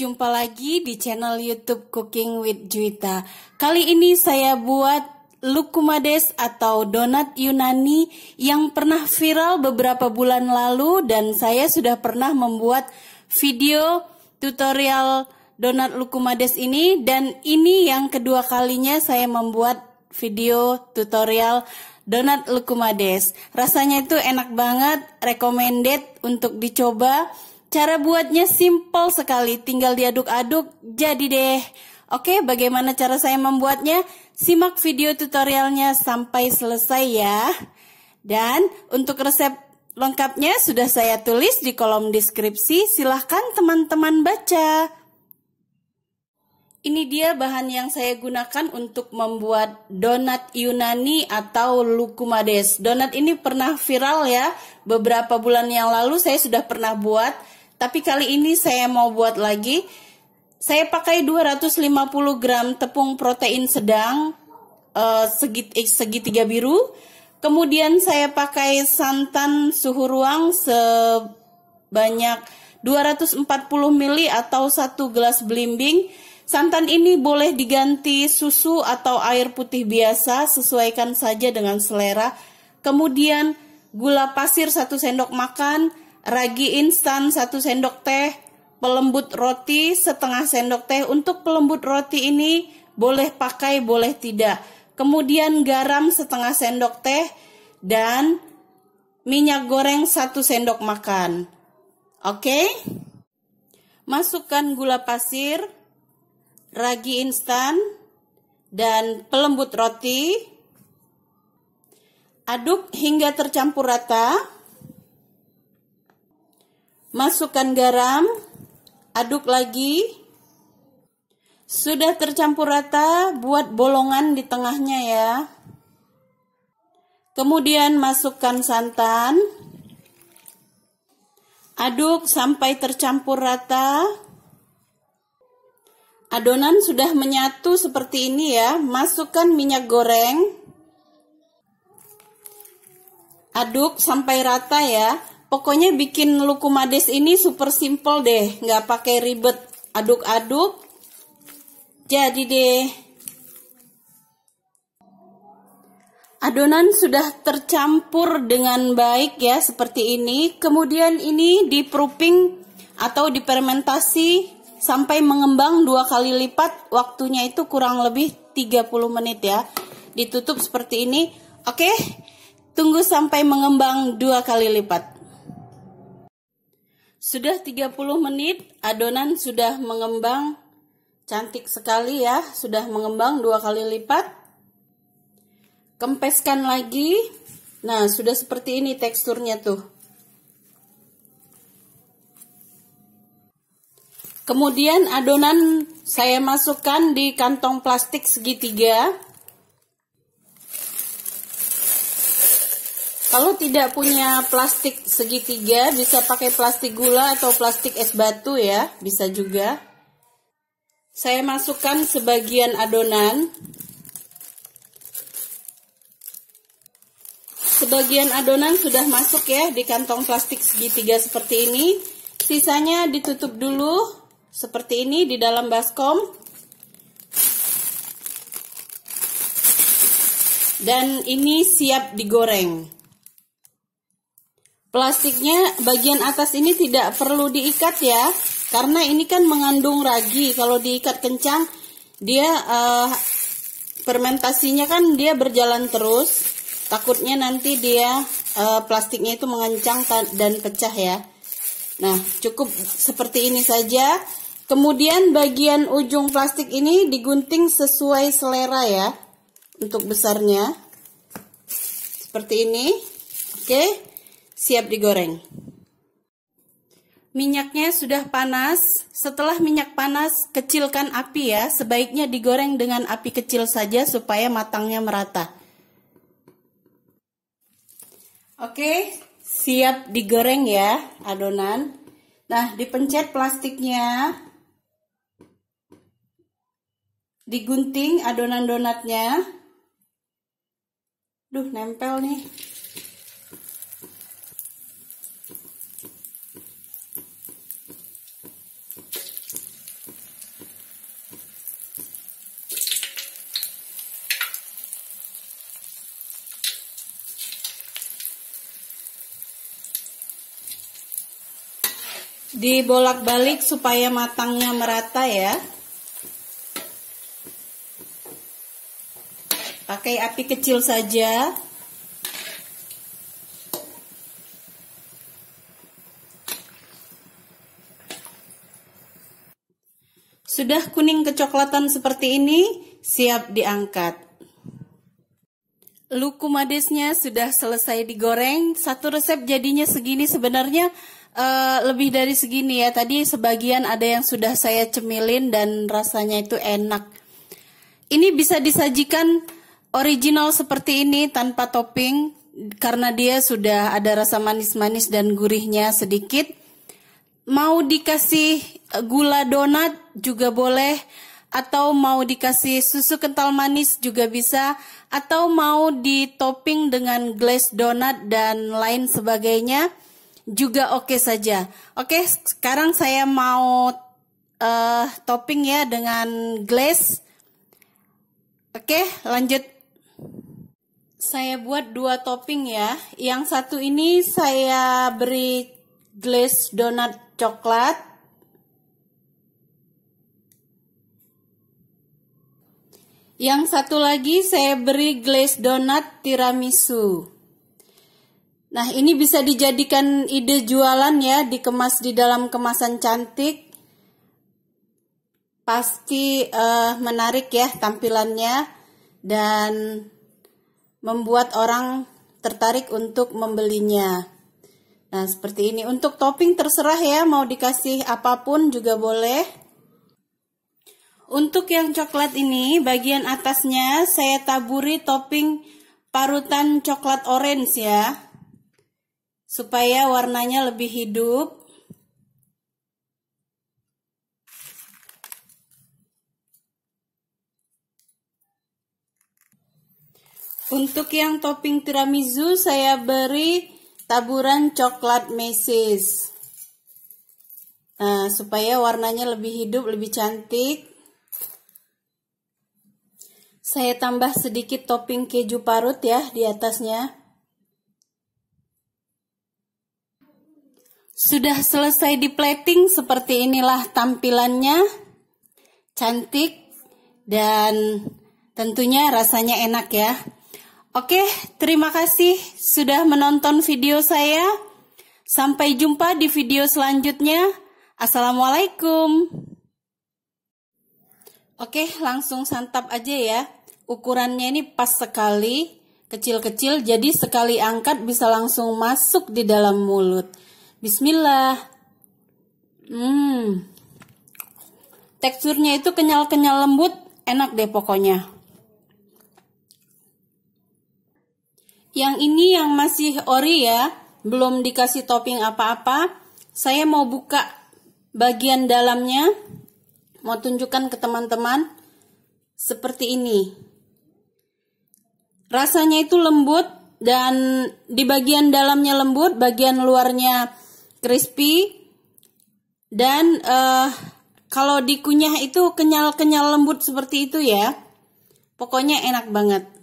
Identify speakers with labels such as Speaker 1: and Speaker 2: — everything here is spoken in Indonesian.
Speaker 1: jumpa lagi di channel YouTube Cooking with juita Kali ini saya buat lukumades atau donat Yunani yang pernah viral beberapa bulan lalu dan saya sudah pernah membuat video tutorial donat lukumades ini dan ini yang kedua kalinya saya membuat video tutorial donat lukumades. Rasanya itu enak banget, recommended untuk dicoba Cara buatnya simple sekali, tinggal diaduk-aduk jadi deh. Oke, bagaimana cara saya membuatnya? Simak video tutorialnya sampai selesai ya. Dan untuk resep lengkapnya sudah saya tulis di kolom deskripsi, silahkan teman-teman baca. Ini dia bahan yang saya gunakan untuk membuat donat Yunani atau lukumades. Donat ini pernah viral ya, beberapa bulan yang lalu saya sudah pernah buat tapi kali ini saya mau buat lagi. Saya pakai 250 gram tepung protein sedang uh, eh, segit, eh, segitiga biru. Kemudian saya pakai santan suhu ruang sebanyak 240 ml atau 1 gelas belimbing. Santan ini boleh diganti susu atau air putih biasa, sesuaikan saja dengan selera. Kemudian gula pasir 1 sendok makan, ragi instan 1 sendok teh, pelembut roti setengah sendok teh. Untuk pelembut roti ini boleh pakai, boleh tidak. Kemudian garam setengah sendok teh dan minyak goreng 1 sendok makan. Oke? Masukkan gula pasir, ragi instan, dan pelembut roti. Aduk hingga tercampur rata. Masukkan garam, aduk lagi. Sudah tercampur rata, buat bolongan di tengahnya ya. Kemudian masukkan santan. Aduk sampai tercampur rata. Adonan sudah menyatu seperti ini ya. Masukkan minyak goreng. Aduk sampai rata ya. Pokoknya bikin lukumades ini super simple deh, nggak pakai ribet aduk-aduk. Jadi deh. Adonan sudah tercampur dengan baik ya seperti ini. Kemudian ini di proofing atau dipermentasi sampai mengembang dua kali lipat. Waktunya itu kurang lebih 30 menit ya. Ditutup seperti ini. Oke, tunggu sampai mengembang dua kali lipat. Sudah 30 menit, adonan sudah mengembang. Cantik sekali ya, sudah mengembang dua kali lipat. Kempeskan lagi. Nah, sudah seperti ini teksturnya tuh. Kemudian adonan saya masukkan di kantong plastik segitiga. Kalau tidak punya plastik segitiga, bisa pakai plastik gula atau plastik es batu ya, bisa juga. Saya masukkan sebagian adonan. Sebagian adonan sudah masuk ya di kantong plastik segitiga seperti ini. Sisanya ditutup dulu seperti ini di dalam baskom. Dan ini siap digoreng. Plastiknya bagian atas ini tidak perlu diikat ya, karena ini kan mengandung ragi. Kalau diikat kencang, dia uh, fermentasinya kan dia berjalan terus. Takutnya nanti dia uh, plastiknya itu mengencang dan pecah ya. Nah, cukup seperti ini saja. Kemudian bagian ujung plastik ini digunting sesuai selera ya untuk besarnya seperti ini oke okay siap digoreng. Minyaknya sudah panas. Setelah minyak panas, kecilkan api ya. Sebaiknya digoreng dengan api kecil saja supaya matangnya merata. Oke, siap digoreng ya adonan. Nah, dipencet plastiknya. Digunting adonan donatnya. Duh, nempel nih. dibolak-balik supaya matangnya merata ya pakai api kecil saja sudah kuning kecoklatan seperti ini siap diangkat Luku madesnya sudah selesai digoreng. Satu resep jadinya segini sebenarnya uh, lebih dari segini ya. Tadi sebagian ada yang sudah saya cemilin dan rasanya itu enak. Ini bisa disajikan original seperti ini tanpa topping karena dia sudah ada rasa manis-manis dan gurihnya sedikit. Mau dikasih gula donat juga boleh atau mau dikasih susu kental manis juga bisa atau mau ditopping dengan glaze donat dan lain sebagainya juga oke okay saja. Oke, okay, sekarang saya mau uh, topping ya dengan glaze. Oke, okay, lanjut. Saya buat dua topping ya. Yang satu ini saya beri glaze donat coklat. Yang satu lagi saya beri glaze donat tiramisu. Nah, ini bisa dijadikan ide jualan ya, dikemas di dalam kemasan cantik. Pasti uh, menarik ya tampilannya dan membuat orang tertarik untuk membelinya. Nah, seperti ini. Untuk topping terserah ya, mau dikasih apapun juga boleh. Untuk yang coklat ini, bagian atasnya saya taburi topping parutan coklat orange ya. Supaya warnanya lebih hidup. Untuk yang topping tiramisu saya beri taburan coklat meses. Nah, supaya warnanya lebih hidup, lebih cantik. Saya tambah sedikit topping keju parut ya di atasnya. Sudah selesai di plating seperti inilah tampilannya. Cantik dan tentunya rasanya enak ya. Oke, terima kasih sudah menonton video saya. Sampai jumpa di video selanjutnya. Assalamualaikum. Oke, langsung santap aja ya ukurannya ini pas sekali, kecil-kecil, jadi sekali angkat bisa langsung masuk di dalam mulut. Bismillah. Hmm. Teksturnya itu kenyal-kenyal lembut, enak deh pokoknya. Yang ini yang masih ori ya, belum dikasih topping apa-apa. Saya mau buka bagian dalamnya, mau tunjukkan ke teman-teman seperti ini. Rasanya itu lembut dan di bagian dalamnya lembut, bagian luarnya crispy dan uh, kalau dikunyah itu kenyal-kenyal lembut seperti itu ya. Pokoknya enak banget.